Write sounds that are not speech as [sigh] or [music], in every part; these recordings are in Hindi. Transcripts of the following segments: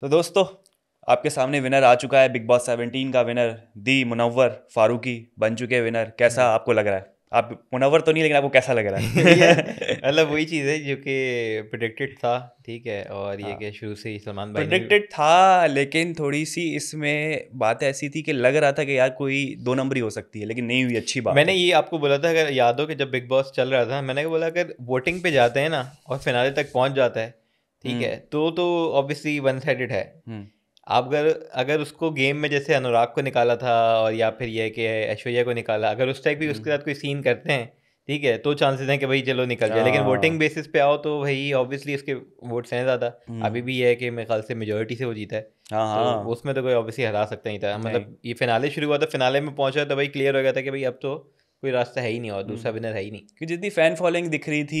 तो दोस्तों आपके सामने विनर आ चुका है बिग बॉस सेवनटीन का विनर दी मुनवर फारूकी बन चुके विनर कैसा हाँ। आपको लग रहा है आप मुनवर तो नहीं लेकिन आपको कैसा लग रहा है [laughs] मतलब वही चीज़ है जो कि प्रोडिक्टेड था ठीक है और ये हाँ। क्या शुरू से ही सलमान भाई प्रोडिक्टेड था लेकिन थोड़ी सी इसमें बात ऐसी थी कि लग रहा था कि यार कोई दो नंबर ही हो सकती है लेकिन नहीं हुई अच्छी बात मैंने ये आपको बोला था अगर याद हो कि जब बिग बॉस चल रहा था मैंने बोला अगर वोटिंग पे जाते हैं ना और फिनाले तक पहुँच जाता है ठीक है हम्म। तो तो ऑब्वियसली वन साइडेड है हम्म। आप अगर अगर उसको गेम में जैसे अनुराग को निकाला था और या फिर यह कि ऐश्वर्या को निकाला अगर उस टाइप भी उसके हम्म। साथ कोई सीन करते हैं ठीक है तो चांसेस हैं कि भाई चलो निकल जाए लेकिन वोटिंग हाँ। बेसिस पे आओ तो भाई ऑब्वियसली उसके वोट्स हैं ज़्यादा अभी भी ये है कि मेरे ख्याल से मेजोरिटी से वो जीता है हाँ, तो हाँ। उसमें तो कोई ऑब्वियसली हरा सकता ही था मतलब ये फिनाले शुरू हुआ था फिनाले में पहुंचा तो भाई क्लियर हो गया था कि भाई अब तो कोई रास्ता है ही नहीं और हम्म। दूसरा विनर है ही नहीं क्योंकि जितनी फैन फॉलोइंग दिख रही थी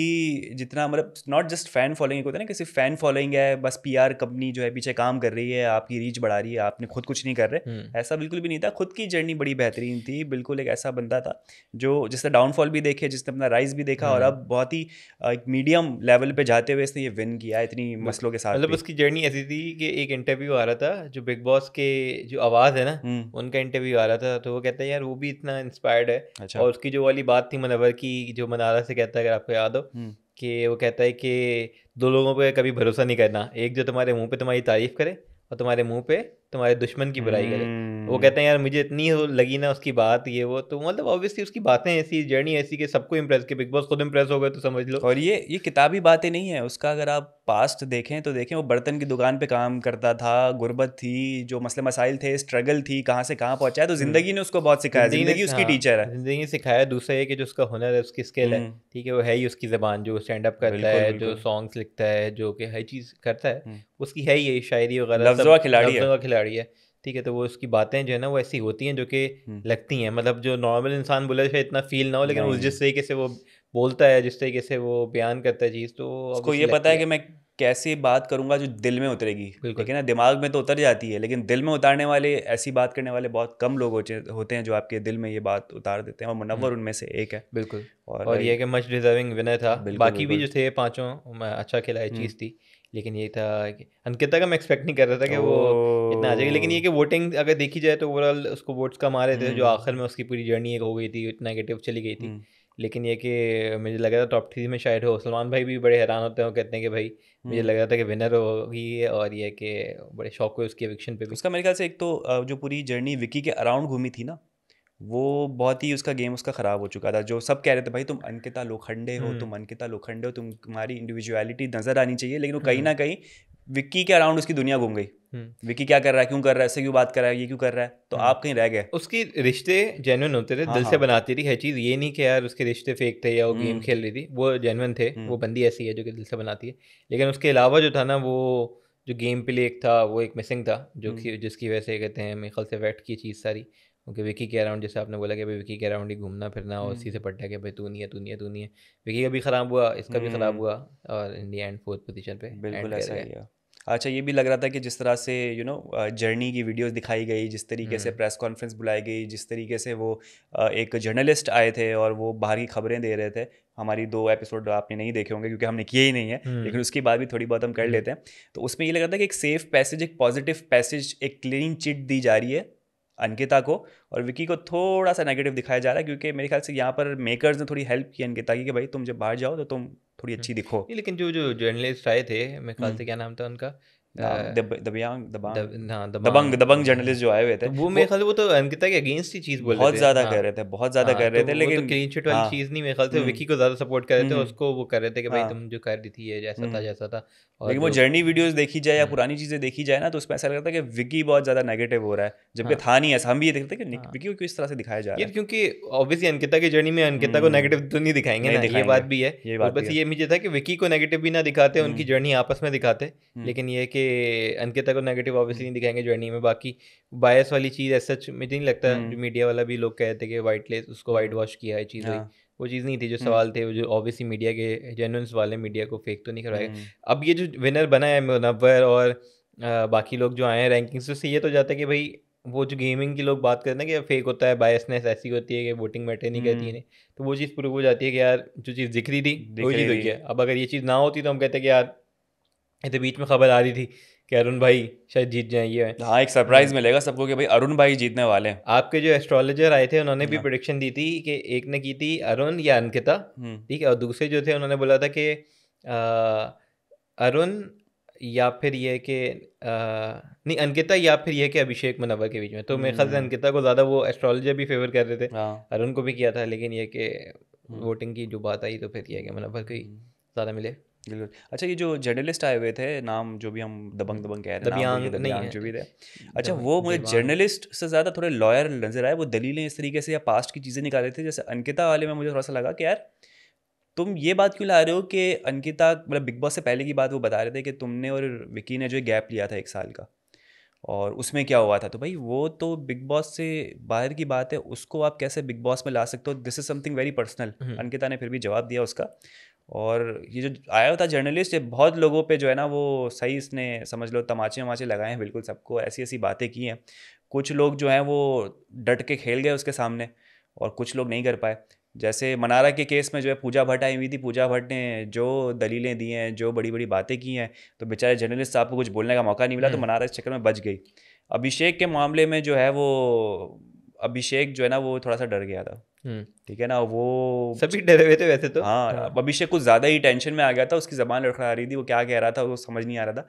जितना मतलब नॉट जस्ट फैन फॉलोइंग होता है ना कि सिर्फ फैन फॉलोइंग है बस पीआर कंपनी जो है पीछे काम कर रही है आपकी रीच बढ़ा रही है आपने खुद कुछ नहीं कर रहे हम्म। ऐसा बिल्कुल भी नहीं था खुद की जर्नी बड़ी बेहतरीन थी बिल्कुल एक ऐसा बंदा था जो जिसने डाउनफॉल भी देखे जिसने अपना राइज भी देखा और हम्म। अब बहुत ही एक मीडियम लेवल पर जाते हुए इसने ये विन किया इतनी मसलों के साथ मतलब उसकी जर्नी ऐसी थी कि एक इंटरव्यू आ रहा था जो बिग बॉस के जो आवाज़ है ना उनका इंटरव्यू आ रहा था तो वो कहते हैं यार वो भी इतना इंस्पायर्ड है अच्छा। और उसकी जो वाली बात थी मनवर की जो मनारा से कहता है अगर आपको याद हो हम्म। कि वो कहता है कि दो लोगों पर कभी भरोसा नहीं करना एक जो तुम्हारे मुंह पे तुम्हारी तारीफ करे और तुम्हारे मुंह पे तुम्हारे दुश्मन की बुराई करे वो कहते हैं यार मुझे इतनी लगी ना उसकी बात ये वो तो मतलब ऑब्वियसली उसकी बातें ऐसी जर्नी ऐसी कि सबको इम्प्रेस के बिग बॉस खुद इम्प्रेस हो गए तो समझ लो और ये ये किताबी बातें नहीं है उसका अगर आप पास्ट देखें तो देखें वो बर्तन की दुकान पे काम करता था गुर्बत थी जो मसले मसाइल थे स्ट्रगल थी कहाँ से कहाँ पहुँचा है तो हम्म। जिंदगी ने उसको बहुत सिखाया जिंदगी उसकी टीचर हाँ, है जिंदगी ने सिखाया दूसरा ये कि जो उसका हुनर है उसकी स्किल है हम्म। ठीक है वो है ही उसकी जबान जो स्टैंड अप करता है जो सॉन्ग्स लिखता है जो कि हर चीज़ करता है हम्म। उसकी है ही शायरी वगैरह खिलाड़ी जा रही है ठीक है तो वो उसकी बातें जो है ना वो ऐसी होती हैं जो कि लगती हैं मतलब जो नॉर्मल इंसान बोले शायद इतना फील ना हो लेकिन उस जिस तरीके से वो बोलता है जिस तरीके से वो बयान करता है चीज़ तो उसको ये पता है कि मैं कैसी बात करूंगा जो दिल में उतरेगी ठीक है ना दिमाग में तो उतर जाती है लेकिन दिल में उतारने वाले ऐसी बात करने वाले बहुत कम लोग होते हैं जो आपके दिल में ये बात उतार देते हैं और मुनवर उनमें से एक है बिल्कुल और, और ये कि मच डिजर्विंग विनर था बिल्कुल, बाकी बिल्कुल। भी जो थे पाँचों अच्छा खिलाई चीज़ थी लेकिन ये था अंकिता का मैं एक्सपेक्ट नहीं कर रहा था कि वो इतना आ जाएगी लेकिन ये कि वोटिंग अगर देखी जाए तो ओवरऑल उसको वोट्स कम आ रहे थे जो हम्म। आखिर में उसकी पूरी जर्नी एक हो गई थी इतना नेगेटिव चली गई थी हम्म। लेकिन ये कि मुझे लगा था टॉप थ्री में शायद हो सलमान भाई भी बड़े हैरान होते हैं कहते हैं कि भाई मुझे हम्म। लग रहा था कि विनर होगी और ये कि बड़े शौक हुए उसकी एविक्शन पे भी उसका मेरे ख्याल से एक तो जो पूरी जर्नी विकी के अराउंड घूमी थी ना वो बहुत ही उसका गेम उसका ख़राब हो चुका था जो सब कह रहे थे भाई तुम अनकिता लोखंडे हो हम्म। तुम अनकिता लोखंडे हो तुम तुम्हारी इंडिविजुअलिटी नज़र आनी चाहिए लेकिन वो कहीं हम्म। ना कहीं विक्की के अराउंड उसकी दुनिया घूम गई हम्म। विक्की क्या कर रहा है क्यों कर रहा है ऐसे क्यों बात कर रहा है ये क्यों कर रहा है तो आप कहीं रह गए उसके रिश्ते जेनुअन होते थे हाँ, दिल से हाँ। बनाती थी हर चीज़ ये नहीं कि यार उसके रिश्ते फेक थे या वो गेम खेल रही थी वो जेनुअन थे वो बंदी ऐसी है जो कि दिल से बनाती है लेकिन उसके अलावा जो था ना वो जो गेम प्ले एक था वो एक मिसिंग था जो कि जिसकी वजह से कहते हैं मेरे ख्याल से वेट की चीज़ सारी ओके विकी के अराउंड जैसे आपने बोला कि भाई विकी के अराउंड ही घूमना फिरना और उसी से हम्म। पट्टा कि भाई तू नहीं है तू नहीं है तू नहीं है विकी का भी ख़राब हुआ इसका भी ख़राब हम्म। हुआ और इंडिया एंड फोर्थ पोजिशन पे बिल्कुल ऐसा ही अच्छा ये भी लग रहा था कि जिस तरह से यू नो जर्नी की वीडियोस दिखाई गई जिस तरीके से प्रेस हम्म। कॉन्फ्रेंस बुलाई गई जिस तरीके से वो एक जर्नलिस्ट आए थे और वो बाहर की खबरें दे रहे थे हमारी दो एपिसोड आपने नहीं देखे होंगे क्योंकि हमने किए ही नहीं है लेकिन उसके बाद भी थोड़ी बहुत हम कर लेते हैं तो उसमें ये लग रहा था कि एक सेफ पैसेज एक पॉजिटिव पैसेज एक क्लीन चिट दी जा रही है अंकिता को और विकी को थोड़ा सा नेगेटिव दिखाया जा रहा है क्योंकि मेरे ख्याल से यहाँ पर मेकर्स ने थोड़ी हेल्प की अंकिता की कि भाई तुम जब बाहर जाओ तो तुम थोड़ी अच्छी हम्म। दिखो लेकिन जो जो जर्नलिस्ट आए थे मेरे ख्याल से हम्म। क्या नाम था उनका जर्नलिस्ट हाँ। uh, हाँ, जो आए हुए थे तो वो मेरे ख्याल वो तो अंकिता के अगेंस्ट ही चीज बोल बहुत ज्यादा कर हाँ। रहे थे बहुत ज्यादा कर रहे तो थे तो लेकिन क्लीन चिट वाली चीज नहीं मेरे ख्याल से विकी हम्म। को ज्यादा सपोर्ट कर रहे थे हम्म। उसको वो कर रहे थे कि भाई तुम जो कर रही थी जैसा था हम्म। जैसा था लेकिन वो जर्नी वीडियोस देखी जाए या पुरानी चीजें देखी जाए ना तो उसमें ऐसा लगता है कि विकी बहुत ज्यादा नेगेटिव हो रहा है जबकि था नहीं ऐसा हम भी ये देखते कि विकी को किस तरह से दिखाया जा रहा है क्योंकि ऑब्वियसली अंकिता की जर्नी में अंकिता को नेगेटिव तो नहीं दिखाएंगे ये बात भी है बस ये मुझे था कि विकी को नेगेटिव भी ना दिखाते उनकी जर्नी आपस में दिखाते लेकिन ये कि अंकिता को नेगेटिव ऑब्वियसली हम्म। नहीं दिखाएंगे जर्नी में बाकी बायस वाली चीज़ ऐसा मुझे नहीं लगता हम्म। जो मीडिया वाला भी लोग कहते कि वाइट लेस उसको वाइट हम्म। वॉश किया है चीज़ हाँ। वो चीज़ नहीं थी जो सवाल थे वो जो ऑब्वियसली मीडिया के सवाल है मीडिया को फेक तो नहीं करवाएगा अब ये जो विनर बना है मुनवर और बाकी लोग जो आए हैं से उससे ये तो जाता है कि भाई वो जो गेमिंग की लोग बात करते हैं कि फेक होता है बायसनेस ऐसी होती है कि वोटिंग मैटर नहीं करती है तो वो चीज़ प्रूव हो जाती है कि यार जो चीज़ दिख रही थी वो चीज़ हुई है अब अगर ये चीज़ ना होती तो हम कहते हैं कि यार तो बीच में खबर आ रही थी कि अरुण भाई शायद जीत जाए ये हाँ एक सरप्राइज मिलेगा सबको कि भाई अरुण भाई जीतने वाले हैं आपके जो एस्ट्रोलॉजर आए थे उन्होंने भी प्रोडिक्शन हाँ। दी थी कि एक ने की थी अरुण या अंकिता हम्म। ठीक है और दूसरे जो थे उन्होंने बोला था कि अरुण या फिर ये कि नहीं अंकिता या फिर यह कि अभिषेक मुनवर के बीच में तो मेरे ख्याल से हम्म। अंकिता को ज़्यादा वो एस्ट्रोलॉजर भी फेवर कर रहे थे हाँ। अरुण को भी किया था लेकिन ये कि वोटिंग हम्म। की जो बात आई तो फिर यह के मुनवर को ही ज़्यादा मिले बिल्कुल अच्छा ये जो जर्नलिस्ट आए हुए थे नाम जो भी हम दबंग दबंग कह रहे हैं दबियांग जो भी थे अच्छा वो मुझे जर्नलिस्ट से ज़्यादा थोड़े लॉयर नजर आए वो दलीलें इस तरीके से या पास्ट की चीज़ें निकाल रहे थे जैसे अंकिता वाले में मुझे थोड़ा सा लगा कि यार तुम ये बात क्यों ला रहे हो कि अंकिता मतलब बिग बॉस से पहले की बात वो बता रहे थे कि तुमने और विकी ने जो गैप लिया था एक साल का और उसमें क्या हुआ था तो भाई वो तो बिग बॉस से बाहर की बात है उसको आप कैसे बिग बॉस में ला सकते हो this is something very personal Ankita ने फिर भी जवाब दिया उसका और ये जो आया होता था जर्नलिस्ट ये बहुत लोगों पे जो है ना वो सही इसने समझ लो तमाचे वमाचे लगाए हैं बिल्कुल सबको ऐसी ऐसी बातें की हैं कुछ लोग जो हैं वो डट के खेल गए उसके सामने और कुछ लोग नहीं कर पाए जैसे मनारा के केस में जो है पूजा भट्ट आई हुई थी पूजा भट्ट ने जो दलीलें दी हैं जो बड़ी बड़ी बातें की हैं तो बेचारे जर्नलिस्ट साहब को कुछ बोलने का मौका नहीं मिला तो हम्म। मनारा इस चक्कर में बच गई अभिषेक के मामले में जो है वो अभिषेक जो है ना वो थोड़ा सा डर गया था हम्म। ठीक है ना वो सभी डरे हुए थे वैसे तो हाँ, हाँ। अभिषेक कुछ ज़्यादा ही टेंशन में आ गया था उसकी ज़बान लड़खड़ा रही थी वो क्या कह रहा था वो समझ नहीं आ रहा था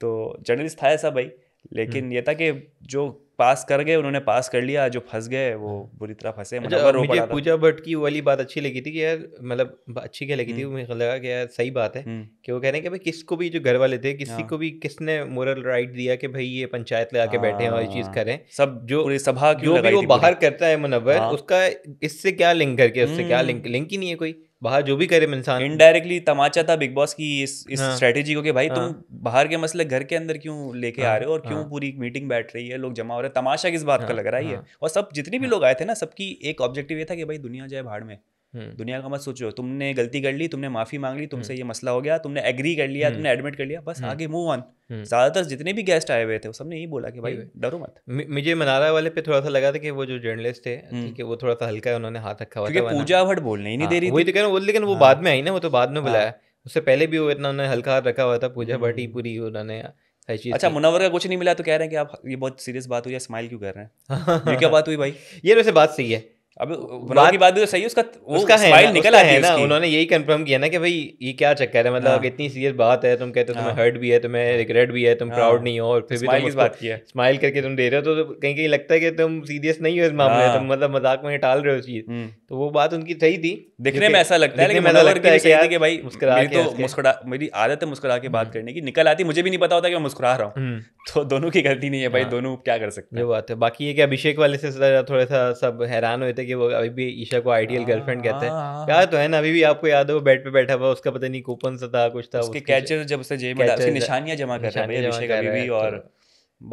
तो जर्नलिस्ट था ऐसा भाई लेकिन हम्म। ये था कि जो पास कर गए उन्होंने पास कर लिया जो फंस गए वो हाँ। बुरी तरह फंसे अच्छा, मुझे पूजा भट्ट की वाली बात अच्छी लगी थी कि यार मतलब अच्छी क्या लगी थी हम्म। मुझे लगा कि यार सही बात है हम्म। कि वो कह रहे हैं कि भाई किसको भी जो घर वाले थे किसी हाँ। को भी किसने मोरल राइट दिया कि भाई ये पंचायत लगा के बैठे हैं और ये चीज़ हाँ। करें सब जो सभा जो भी वो बाहर करता है मुनवर उसका इससे क्या लिंक करके उससे क्या लिंक लिंक ही नहीं है कोई बाहर जो भी करे इंसान इनडायरेक्टली तमाचा था बिग बॉस की इस इस स्ट्रेटेजी हाँ। को कि भाई तुम हाँ। बाहर के मसले घर के अंदर क्यों लेके आ हाँ, रहे हो और क्यों पूरी मीटिंग बैठ रही है लोग जमा हो रहे हैं तमाशा किस बात का लग रहा है और सब जितने भी लोग आए थे ना सबकी एक ऑब्जेक्टिव ये था कि भाई दुनिया जाए भाड़ में हम्म। दुनिया का मत सोचो तुमने गलती कर ली तुमने माफी मांग ली तुमसे हम्म। ये मसला हो गया तुमने एग्री कर लिया हम्म। तुमने एडमिट कर लिया बस आगे मूव ऑन ज्यादातर जितने भी गेस्ट आए हुए थे सबने यही बोला कि भाई डरो मत मुझे मनारा वाले पे थोड़ा सा लगा था कि वो जो जर्नलिस्ट थे कि वो थोड़ा सा हल्का है उन्होंने हाथ रखा हुआ पूजा भट्ट बोलने ही नहीं हाँ, दे रही वही तो कह रहा हूँ लेकिन वो हाँ। बाद में आई ना वो तो बाद में हाँ। बुलाया उससे पहले भी वो इतना उन्होंने हल्का हाथ रखा हुआ था पूजा भट्ट ही पूरी उन्होंने अच्छा मुनावर का कुछ नहीं मिला तो कह रहे हैं कि आप ये बहुत सीरियस बात हुई है स्माइल क्यों कर रहे हैं [laughs] क्या बात हुई भाई ये वैसे बात सही है अब बात, की बात तो सही उसका वो उसका स्माइल निकला है ना उन्होंने यही कंफर्म किया ना कि भाई ये क्या चक्कर है मतलब हाँ। इतनी सीरियस बात है तुम कहते हो तुम्हें हर्ट हाँ। भी है तुम्हें रिग्रेट भी है तुम प्राउड हाँ। नहीं हो और फिर भी तुम बात किया है स्माइल करके तुम दे रहे हो तो, तो कहीं कहीं लगता है कि तुम सीरियस नहीं हो इस मामले में तुम मतलब मजाक में टाल रहे हो चीज हम्म। तो वो बात उनकी सही थी दिखने में ऐसा लगता है लेकिन लगता है कि भाई मुस्कुरा तो मुस्कुरा मेरी आदत है मुस्कुरा के बात हम्म। करने की निकल आती मुझे भी नहीं पता होता कि मैं मुस्कुरा रहा हूँ हम्म। तो दोनों की गलती नहीं है भाई हाँ। दोनों क्या कर सकते हैं बात है बाकी ये कि अभिषेक वाले से थोड़ा सा सब हैरान हुए थे कि वो अभी भी ईशा को आइडियल गर्लफ्रेंड कहते हैं प्यार हाँ। तो है ना अभी भी आपको याद है वो बेड पे बैठा हुआ उसका पता नहीं कूपन सा था कुछ था उसके कैचर जब उसे जेब में निशानियां जमा कर रहे हैं अभिषेक अभी भी तो और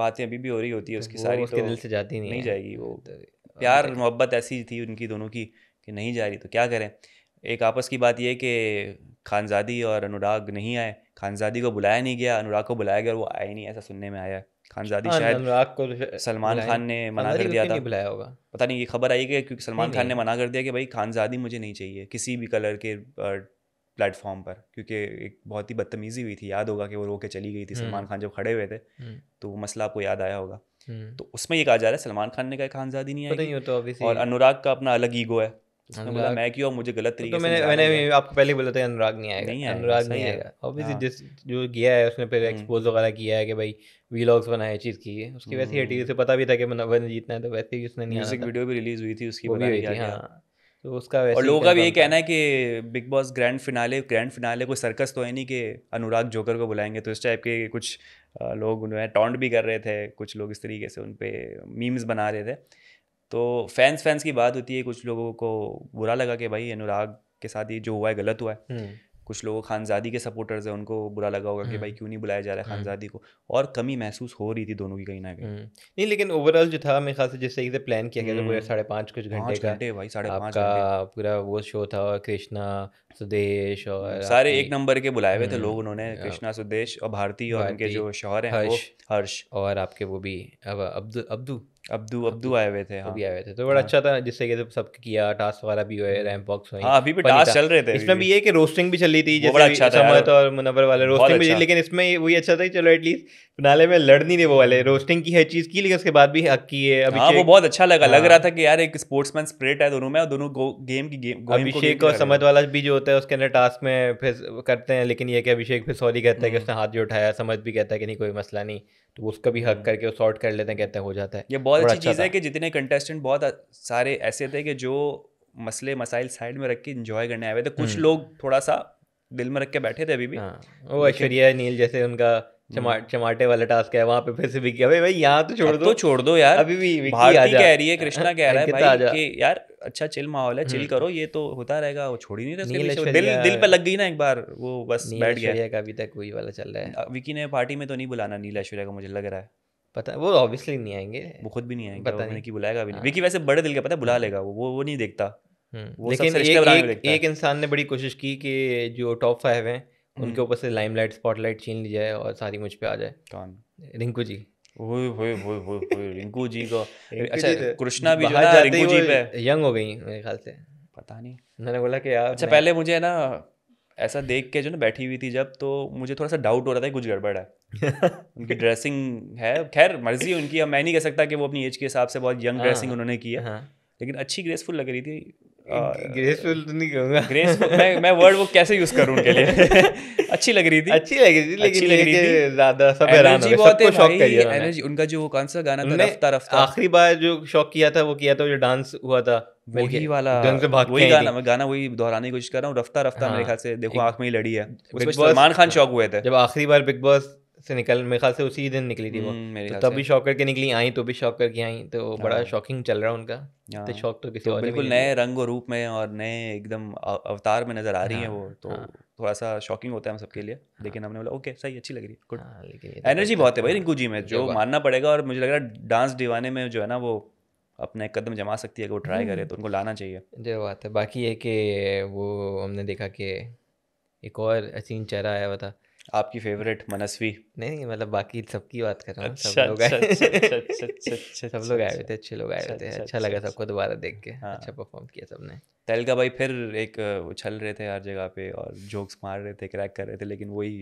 बातें अभी भी हो रही होती है उसकी सारी उसके तो दिल से जाती नहीं जाएगी वो तो प्यार मोहब्बत ऐसी थी उनकी दोनों की कि नहीं जा रही तो क्या करें एक आपस की बात यह कि खानजादी और अनुराग नहीं आए खानजादी को बुलाया नहीं गया अनुराग को बुलाया गया वो आए नहीं ऐसा सुनने में आया खानजादी हाँ, शायद अनुराग को सलमान खान ने मना कर दिया था बुलाया होगा पता नहीं ये खबर आई कि क्योंकि सलमान खान ने मना कर दिया कि भाई खानजादी मुझे नहीं चाहिए किसी भी कलर के प्लेटफॉर्म पर क्योंकि एक बहुत ही बदतमीज़ी हुई थी याद होगा कि वो रो के चली गई थी सलमान हम्म। खान जब खड़े हुए थे हम्म। तो वो मसला आपको याद आया होगा हम्म। तो उसमें ये कहा जा रहा है सलमान खान ने कहा खानजादी नहीं आई तो और अनुराग का अपना अलग ईगो है मैं क्यों मुझे गलत तो तरीके तो मैंने मैंने आपको पहले बोला था अनुराग नहीं आएगा नहीं आएगा, अनुराग नहीं आएगा ऑब्वियसली हाँ। जिस जो किया है उसने एक्सपोज हम्म। वगैरह किया है कि भाई वीलॉग्स बनाए चीज़ की है उसकी वैसे ही हम्म। से पता भी था कि जीतना है तो वैसे ही उसने म्यूजिक वीडियो भी रिलीज हुई थी उसकी भी हुई थी हाँ। तो उसका और लोगों का भी ये कहना है कि Bigg Boss grand finale grand finale कोई सर्कस तो है नहीं कि अनुराग जोकर को बुलाएंगे तो इस टाइप के कुछ लोग उन्हें टॉन्ट भी कर रहे थे कुछ लोग इस तरीके से उन पर मीम्स बना रहे थे तो फैंस फैंस की बात होती है कुछ लोगों को बुरा लगा कि भाई अनुराग के साथ ये जो हुआ है गलत हुआ है हम्म। कुछ लोग खानजादी के सपोर्टर्स हैं उनको बुरा लगा होगा कि हम्म। भाई क्यों नहीं बुलाया जा रहा है हम्म। खानजादी को और कमी महसूस हो रही थी दोनों की कहीं ना कहीं नहीं लेकिन ओवरऑल जो था मेरे ख्याल से जिस तरीके से प्लान किया गया था साढ़े पाँच कुछ घंटे का घंटे भाई साढ़े पाँच का पूरा वो शो था कृष्णा सुदेश और सारे एक नंबर के बुलाए हुए थे लोग उन्होंने कृष्णा सुदेश और भारती और उनके जो शोहर हैं हर्ष और आपके वो भी अब अब्दू अब्दू अब्दू अब्दू आए हुए थे हाँ अभी आए हुए थे तो बड़ा हाँ। अच्छा था जिससे कि सब किया टास्क वगैरह भी हुए रैम बॉक्स हुए हाँ अभी भी टास्क चल रहे थे इसमें भी ये कि रोस्टिंग भी चल रही थी जैसे अच्छा था समत और मुनवर वाले रोस्टिंग भी अच्छा। लेकिन इसमें वही अच्छा था चलो एटलीस्ट फिनाले में लड़ नहीं रहे वो वाले रोस्टिंग की है चीज़ की लेकिन उसके बाद भी हक की है हाँ, अभी वो बहुत अच्छा लगा लग हाँ। रहा था कि यार एक स्पोर्ट्स मैन स्प्रेट है दोनों में और दोनों गेम की गेम अभिषेक और समझ वाला भी जो होता है उसके अंदर टास्क में फिर करते हैं लेकिन ये कि अभिषेक फिर सॉरी कहता है कि हम्म। उसने हाथ जो उठाया समझ भी कहता है कि नहीं कोई मसला नहीं तो उसका भी हक हम्म। करके सॉर्ट कर लेते हैं कहते हैं हो जाता है ये बहुत बहुत अच्छी अच्छा चीज़ है कि जितने कंटेस्टेंट बहुत सारे ऐसे थे कि जो मसले मसाइल साइड में रख के इंजॉय करने आए थे कुछ हम्म। लोग थोड़ा सा दिल में रख के बैठे थे अभी भी हाँ, वो ऐश्वर्या नील जैसे उनका हम्म। चमाटे वाला टास्क है वहाँ पे फिर से विकी अबे भाई यहाँ तो छोड़ दो तो छोड़ दो यार अभी भी विकी आ जा कह रही है कृष्णा कह रहा है [laughs] भाई कि यार अच्छा चिल माहौल है चिल हम्म। करो ये तो होता रहेगा वो छोड़ ही नहीं रहा दिल दिल पे लग गई ना एक बार वो बस बैठ गया का अभी तक वही वाला चल रहा है विकी ने पार्टी में तो नहीं बुलाना नील ऐश्वर्या का मुझे लग रहा है पता वो ऑब्वियसली नहीं आएंगे वो खुद भी नहीं आएंगे पता नहीं कि बुलाएगा भी नहीं विकी हाँ। वैसे बड़े दिल का पता है बुला लेगा वो वो नहीं देखता हम्म, वो लेकिन एक, एक, एक इंसान ने बड़ी कोशिश की कि जो टॉप फाइव हैं हम्म। उनके ऊपर से लाइमलाइट स्पॉटलाइट छीन ली जाए और सारी मुझ पे आ जाए कौन रिंकू जी रिंकू जी को अच्छा तो कृष्णा भी जो है रिंकू जी पे यंग हो गई मेरे ख्याल से पता नहीं मैंने बोला कि यार अच्छा पहले मुझे ना ऐसा देख के जो ना बैठी हुई थी जब तो मुझे थोड़ा सा डाउट हो रहा था कुछ गड़बड़ है उनकी ड्रेसिंग [laughs] है खैर मर्जी उनकी मैं नहीं कह सकता कि वो अपनी एज के हिसाब से बहुत यंग ड्रेसिंग हाँ, उन्होंने की है हाँ। लेकिन अच्छी ग्रेसफुल लग रही थी ग्रेसफुल हाँ, तो नहीं कहूँगा मैं मैं वर्ड वो कैसे यूज करूँ उनके लिए [laughs] अच्छी लग रही थी अच्छी लग रही थी लेकिन लग रही थी ज्यादा सब हैरान हो सबको शॉक एनर्जी उनका जो कौन सा गाना था आखिरी बार जो शॉक किया था वो किया था जो डांस हुआ था वही वाला वही गाना मैं गाना वही दोहराने की कोशिश कर रहा हूँ रफ्ता रफ्ता मेरे हाँ। ख्याल से देखो आंख में ही लड़ी है सलमान खान शौक हुए थे जब आखिरी बार बिग बॉस से निकल मेरे ख्याल से उसी दिन निकली थी वो हम्म, तो तब भी शॉक करके निकली आई तो भी शॉक करके आई तो हाँ। बड़ा शॉकिंग चल रहा है उनका तो शौक तो किसी तो और बिल्कुल नए रंग और रूप में और नए एकदम अवतार में नजर आ रही है हाँ, वो तो थोड़ा सा शॉकिंग होता है हम सबके लिए लेकिन हमने बोला ओके सही अच्छी लग रही है गुड एनर्जी तो बहुत है भाई रिंकू जी में जो मानना पड़ेगा और मुझे लग रहा है डांस दीवाने में जो है ना वो अपने कदम जमा सकती है अगर वो ट्राई करे तो उनको लाना चाहिए जो बात है बाकी ये कि वो हमने देखा कि एक और हसीन चेहरा आया हुआ था आपकी फेवरेट मनस्वी नहीं नहीं मतलब बाकी सबकी बात कर रहा हूँ सब अच्छा, लोग अच्छा, आए अच्छा, [laughs] सब लोग आए हुए थे अच्छे लोग आए हुए थे अच्छा लगा सबको दोबारा देख के हाँ। अच्छा परफॉर्म किया सबने तेल का भाई फिर एक उछल रहे थे हर जगह पे और जोक्स मार रहे थे क्रैक कर रहे थे लेकिन वही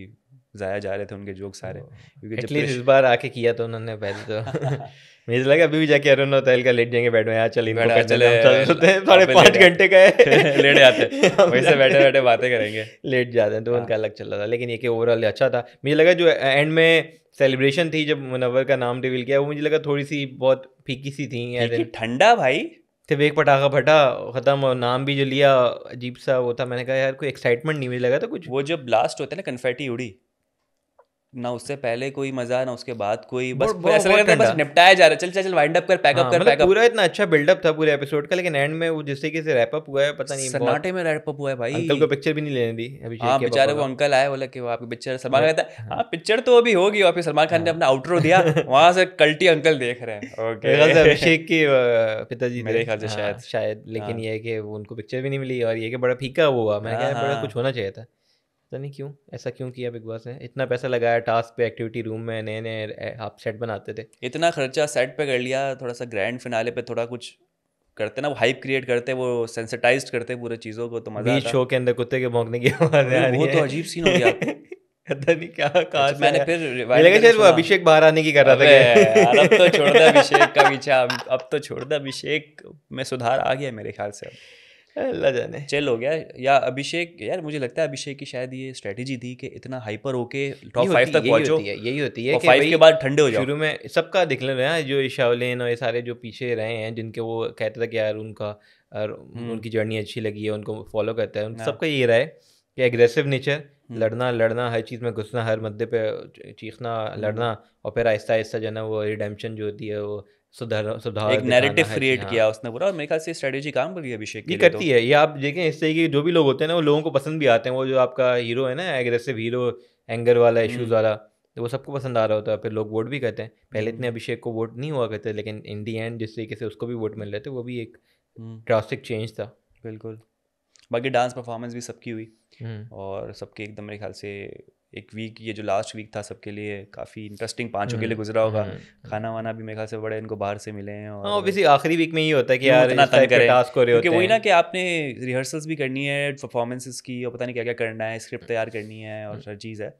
ज़ाया जा रहे थे उनके जोक सारे क्योंकि जब इस बार आके किया तो उन्होंने पहले तो मुझे लगा अभी भी जाके अरुण तहल का लेट जाएंगे बैठ में यार चल इनको चले साढ़े पाँच घंटे का है [laughs] लेट जाते वैसे बैठे बैठे बातें करेंगे लेट जाते हैं तो उनका हाँ। अलग चल रहा था लेकिन ये कि ओवरऑल अच्छा था मुझे लगा जो एंड में सेलिब्रेशन थी जब मुनवर का नाम टेबल किया वो मुझे लगा थोड़ी सी बहुत फीकी सी थी ठंडा भाई थे एक पटाखा फटा खत्म और नाम भी जो लिया अजीब सा वो था मैंने कहा यार कोई एक्साइटमेंट नहीं मुझे लगा था कुछ वो जब ब्लास्ट होता है ना कन्फेटी उड़ी ना उससे पहले कोई मजा ना उसके बाद कोई बस बो, ऐसा लग रहा था बस निपटाया जा रहा है चल चल चल वाइंड अप कर पैक अप हाँ, कर मतलब पैक पूरा इतना अच्छा बिल्डअप था पूरे एपिसोड का लेकिन एंड में वो जिस तरीके से रैप अप हुआ है पता नहीं सन्नाटे में रैप अप हुआ है भाई अंकल को पिक्चर भी नहीं लेने दी अभी हाँ बेचारे वो अंकल आए बोले कि वो आपकी पिक्चर सलमान खान था हाँ पिक्चर हाँ। हाँ, तो अभी होगी और फिर सलमान खान ने हाँ। अपना आउटरो दिया [laughs] वहां से कल्टी अंकल देख रहे हैं ओके अभिषेक के पिताजी मेरे ख्याल से शायद शायद लेकिन ये है कि उनको पिक्चर भी नहीं मिली और ये कि बड़ा फीका हुआ मैंने कहा बड़ा कुछ होना चाहिए था पता नहीं क्यों ऐसा क्यों किया बिग बॉस ने इतना पैसा लगाया टास्क पे एक्टिविटी रूम में नए नए आप सेट बनाते थे इतना खर्चा सेट पे कर लिया थोड़ा सा ग्रैंड फिनाले पे थोड़ा कुछ करते ना वो हाइप क्रिएट करते वो सेंसिटाइज करते पूरे चीज़ों को तो मजा शो के अंदर कुत्ते के भोंकने की आवाज़ आ रही वो तो अजीब सीन हो गया [laughs] पता नहीं क्या कहा अच्छा, मैंने फिर लगा वो अभिषेक बाहर आने की कर रहा था अब तो छोड़ दे [laughs] अभिषेक का पीछा अब तो छोड़ दे अभिषेक में सुधार आ गया मेरे ख्याल से अब अल्लाह जाने चल हो गया या अभिषेक यार मुझे लगता है अभिषेक की शायद ये स्ट्रेटेजी थी कि इतना हाइपर होके टॉप फाइव तक पहुंचो यही होती है फाइव के बाद ठंडे हो जाओ शुरू में सबका दिख ले रहे हैं जो शाओलिन और ये सारे जो पीछे रहे हैं जिनके वो कहते थे कि यार उनका और हम्म। उनकी जर्नी अच्छी लगी है उनको फॉलो करता है उन हाँ। सबका ये रहा है कि एग्रेसिव हम्म। नेचर लड़ना लड़ना हर चीज़ में घुसना हर मुद्दे पे चीखना हम्म। लड़ना और फिर आहिस्ता आहिस्ता जो है ना वो रिडेम्पशन जो होती है वो सुधार एक नैरेटिव क्रिएट हाँ। किया उसने पूरा और मेरे ख्याल से स्ट्रेटेजी काम कर अभिषेक ये करती तो। है ये आप देखें इस तरीके जो भी लोग होते हैं ना वो लोगों को पसंद भी आते हैं वो जो आपका हीरो है ना एग्रेसिव हीरो एंगर वाला इश्यूज़ हम्म। वाला तो वो सबको पसंद आ रहा होता है फिर लोग वोट भी करते हैं पहले इतने हम्म। अभिषेक को वोट नहीं हुआ करते लेकिन इन दी एंड जिस तरीके से उसको भी वोट मिल रहे थे वो भी एक ड्रास्टिक हम्म। चेंज था बिल्कुल बाकी डांस परफॉर्मेंस भी सबकी हुई और सबके एकदम मेरे ख्याल से एक वीक ये जो लास्ट वीक था सबके लिए काफ़ी इंटरेस्टिंग पांचों के हम्म, लिए गुजरा होगा हम्म। खाना वाना भी मेरे ख्याल से बड़े इनको बाहर से मिले हैं और ऑब्वियसली हाँ, आखिरी वीक में ही होता है कि यार इतना तंग टास्क हो रहे होते वही ना कि आपने रिहर्सल्स भी करनी है परफॉर्मेंसेस की और पता नहीं क्या क्या करना है स्क्रिप्ट तैयार करनी है और हम्म। हर चीज़ है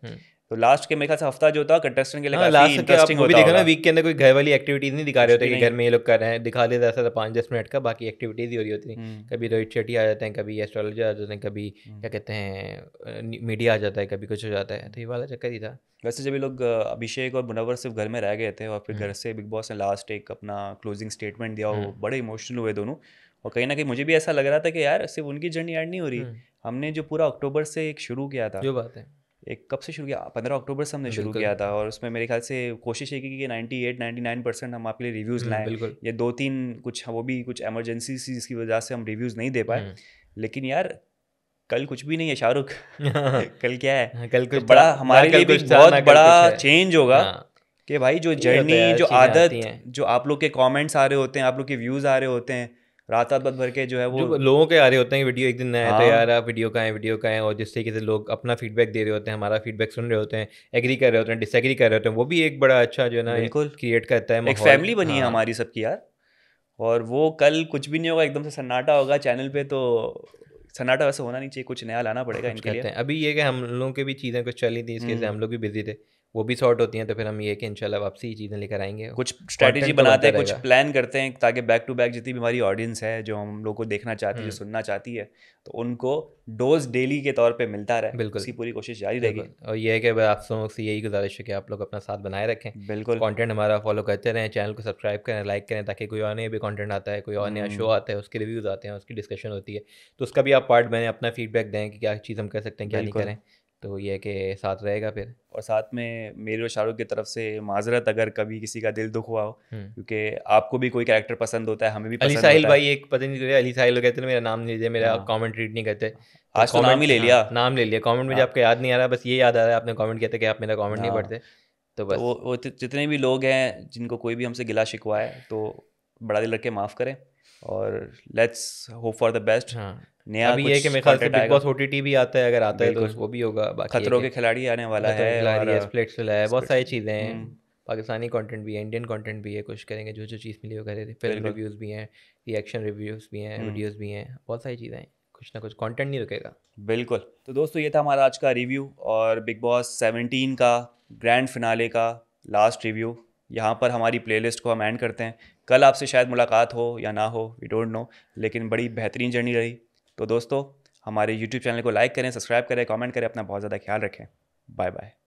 तो लास्ट के मेरे ख्याल से हफ्ता जो था कंटेस्टेंट के लिए लास्ट हाँ, इंटरेस्टिंग होता देखा ना वीक के अंदर कोई घर वाली एक्टिविटीज नहीं दिखा रहे होते कि घर में ये लोग कर रहे हैं दिखा देता ऐसा तो पाँच दस मिनट का बाकी एक्टिविटीज ही हो रही होती है हम्म। कभी रोहित शेट्टी आ जाते हैं कभी एस्ट्रोलॉजी आ जाते हैं कभी हम्म। क्या कहते हैं मीडिया आ जाता है कभी कुछ हो जाता है तो ये वाला चक्कर ही था वैसे जब ये लोग अभिषेक और मुनवर सिर्फ घर में रह गए थे और फिर हम्म। घर से बिग बॉस ने लास्ट एक अपना क्लोजिंग स्टेटमेंट दिया वो बड़े इमोशनल हुए दोनों और कहीं ना कहीं मुझे भी ऐसा लग रहा था कि यार सिर्फ उनकी जर्नी ऐड नहीं हो रही हमने जो पूरा अक्टूबर से एक शुरू किया था जो बात है एक कब से शुरू किया पंद्रह अक्टूबर से हमने शुरू किया था और उसमें मेरे ख्याल से कोशिश है कि ninety eight ninety nine percent हम आपके लिए रिव्यूज़ हम्म, लाएँ ये दो तीन कुछ वो भी कुछ एमरजेंसी जिसकी वजह से हम रिव्यूज़ नहीं दे पाए हम्म। लेकिन यार कल कुछ भी नहीं है शाहरुख [laughs] कल क्या है हाँ, कल कुछ तो बड़ा हमारे लिए भी बहुत बड़ा चेंज होगा हाँ। कि भाई जो जर्नी तो जो आदत जो आप लोग के कमेंट्स आ रहे होते हैं आप लोग के व्यूज़ आ रहे होते हैं रात रात भर के जो है वो जो लोगों के आ रहे होते हैं वीडियो एक दिन नया तो हाँ। तो यार आप वीडियो का है वीडियो का है और जिस तरीके से लोग अपना फीडबैक दे रहे होते हैं हमारा फीडबैक सुन रहे होते हैं एग्री कर रहे होते हैं डिसएग्री कर रहे होते हैं वो भी एक बड़ा अच्छा जो है ना बिल्कुल क्रिएट करता है एक फैमिली बनी है हाँ। हमारी सबकी यार और वो कल कुछ भी नहीं होगा एकदम से सन्नाटा होगा चैनल पे तो सन्नाटा वैसे होना नहीं चाहिए कुछ नया लाना पड़ेगा इनके लिए अभी ये कि हम लोगों के भी चीज़ें कुछ चली थी इसके लिए हम्म। हम लोग भी बिजी थे वो भी सॉर्ट होती हैं तो फिर हम ये कि इनशाला वापसी ये चीज़ें लेकर आएंगे कुछ स्ट्रैटेजी तो बनाते हैं कुछ प्लान करते हैं ताकि बैक टू बैक जितनी भी हमारी ऑडियंस है जो हम लोग को देखना चाहती है हम्म। सुनना चाहती है तो उनको डोज डेली के तौर पे मिलता रहे बिल्कुल इसकी पूरी कोशिश जारी रहेगी और ये है कि आप लोगों से यही गुजारिश है कि आप लोग अपना साथ बनाए रखें बिल्कुल कॉन्टेंट हमारा फॉलो करते रहें चैनल को सब्सक्राइब करें लाइक करें ताकि कोई और नया भी कॉन्टेंट आता है कोई और नया शो हम्म। आता है उसके रिव्यूज़ आते हैं उसकी डिस्कशन होती है तो उसका भी आप पार्ट बने अपना फीडबैक दें कि क्या चीज़ हम कर सकते हैं क्या नहीं करें तो ये कि साथ रहेगा फिर और साथ में मेरे और शाहरुख की तरफ से माजरत अगर कभी किसी का दिल दुख हुआ हो हम्म। क्योंकि आपको भी कोई कैरेक्टर पसंद होता है हमें भी अली साहिल भाई एक पता नहीं अली साहिल कहते मेरा नाम नहीं लिया मेरा कॉमेंट हाँ। रीड नहीं करते आज तो नाम ही ले हाँ, लिया नाम ले लिया कॉमेंट मुझे हाँ। आपको याद नहीं आ रहा बस ये याद आ रहा है आपने कॉमेंट किया था कि आप मेरा कॉमेंट नहीं पढ़ते तो, तो बस वो वो जितने भी लोग हैं जिनको कोई भी हमसे गिला शिकवा है तो बड़ा दिल रख के माफ़ करें और let's hope for the best हाँ नया अभी ये कि मेरे ख्याल से बिग बॉस ओटीटी भी आता है अगर आता है तो वो भी होगा बाकी खतरों के खिलाड़ी आने वाला है खिलाड़ी है स्प्लिट्स है बहुत सारी चीज़ें हैं हम्म। पाकिस्तानी कंटेंट भी है इंडियन कंटेंट भी है कुछ करेंगे जो जो चीज़ मिली वो करेंगे फिल्म रिव्यूज़ भी हैं रिएक्शन रिव्यूज़ भी हैं वीडियोज़ हम्म। भी हैं बहुत सारी चीज़ें हैं कुछ ना कुछ कंटेंट नहीं रुकेगा बिल्कुल तो दोस्तों ये था हमारा आज का रिव्यू और बिग बॉस सेवनटीन का ग्रैंड फिनाले का लास्ट रिव्यू यहाँ पर हमारी प्लेलिस्ट को हम एंड करते हैं कल आपसे शायद मुलाकात हो या ना हो वी डोंट नो लेकिन बड़ी बेहतरीन जर्नी रही तो दोस्तों हमारे यूट्यूब चैनल को लाइक करें सब्सक्राइब करें कमेंट करें अपना बहुत ज़्यादा ख्याल रखें बाय बाय